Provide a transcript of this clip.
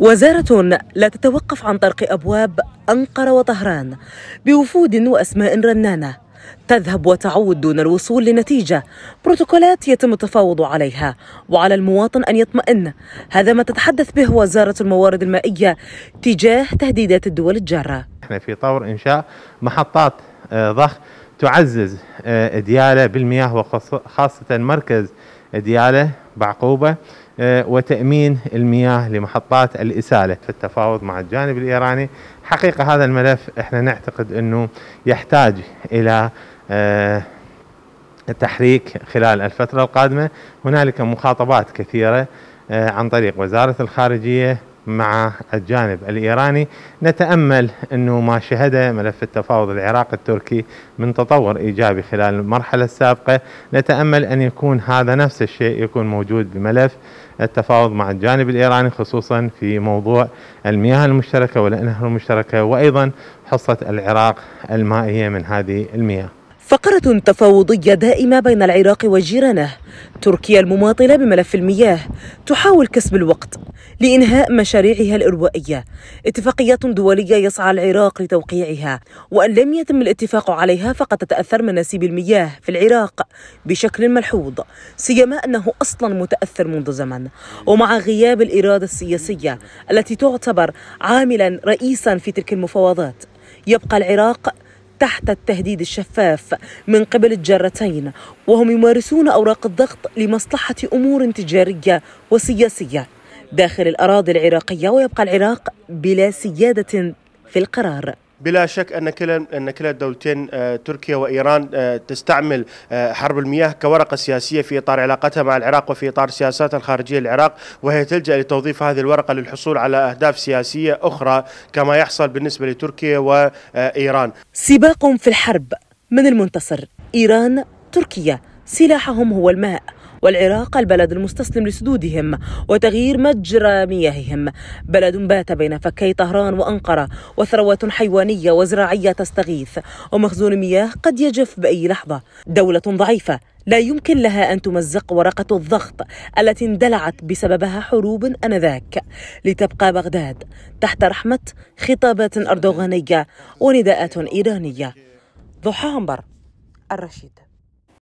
وزارة لا تتوقف عن طرق أبواب أنقرة وطهران بوفود وأسماء رنانة تذهب وتعود دون الوصول لنتيجة بروتوكولات يتم التفاوض عليها وعلى المواطن أن يطمئن هذا ما تتحدث به وزارة الموارد المائية تجاه تهديدات الدول الجارة احنا في طور إنشاء محطات آه، ضخ تعزز آه، ديالة بالمياه وخاصة مركز ديالة بعقوبة آه، وتأمين المياه لمحطات الإسالة في التفاوض مع الجانب الإيراني حقيقة هذا الملف احنا نعتقد أنه يحتاج إلى آه، تحريك خلال الفترة القادمة هنالك مخاطبات كثيرة آه، عن طريق وزارة الخارجية مع الجانب الإيراني نتأمل أنه ما شهده ملف التفاوض العراق التركي من تطور إيجابي خلال المرحلة السابقة نتأمل أن يكون هذا نفس الشيء يكون موجود بملف التفاوض مع الجانب الإيراني خصوصا في موضوع المياه المشتركة والانهار المشتركة وأيضا حصة العراق المائية من هذه المياه فقرة تفاوضية دائمة بين العراق وجيرانه تركيا المماطلة بملف المياه تحاول كسب الوقت لإنهاء مشاريعها الإروائية اتفاقيات دولية يسعى العراق لتوقيعها وأن لم يتم الاتفاق عليها فقد تتأثر مناسيب المياه في العراق بشكل ملحوظ سيما أنه أصلا متأثر منذ زمن ومع غياب الإرادة السياسية التي تعتبر عاملا رئيسا في تلك المفاوضات يبقى العراق تحت التهديد الشفاف من قبل الجارتين وهم يمارسون أوراق الضغط لمصلحة أمور تجارية وسياسية داخل الأراضي العراقية ويبقى العراق بلا سيادة في القرار بلا شك أن كلا أن كلا الدولتين آه، تركيا وإيران آه، تستعمل آه، حرب المياه كورقة سياسية في إطار علاقتها مع العراق وفي إطار سياساتها الخارجية للعراق وهي تلجأ لتوظيف هذه الورقة للحصول على أهداف سياسية أخرى كما يحصل بالنسبة لتركيا وإيران سباق في الحرب من المنتصر إيران تركيا سلاحهم هو الماء والعراق البلد المستسلم لسدودهم وتغيير مجرى مياههم بلد بات بين فكي طهران وأنقرة وثروات حيوانية وزراعية تستغيث ومخزون مياه قد يجف بأي لحظة دولة ضعيفة لا يمكن لها أن تمزق ورقة الضغط التي اندلعت بسببها حروب أنذاك لتبقى بغداد تحت رحمة خطابات أردوغانية ونداءات إيرانية ضحى عنبر الرشيد